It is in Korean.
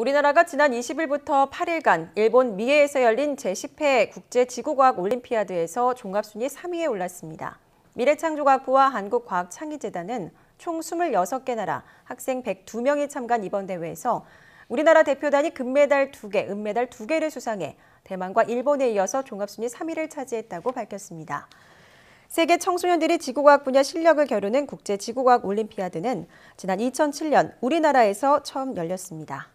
우리나라가 지난 20일부터 8일간 일본 미에에서 열린 제10회 국제지구과학 올림피아드에서 종합순위 3위에 올랐습니다. 미래창조과학부와 한국과학창의재단은 총 26개 나라 학생 102명이 참가한 이번 대회에서 우리나라 대표단이 금메달 2개, 은메달 2개를 수상해 대만과 일본에 이어서 종합순위 3위를 차지했다고 밝혔습니다. 세계 청소년들이 지구과학 분야 실력을 겨루는 국제 지구과학 올림피아드는 지난 2007년 우리나라에서 처음 열렸습니다.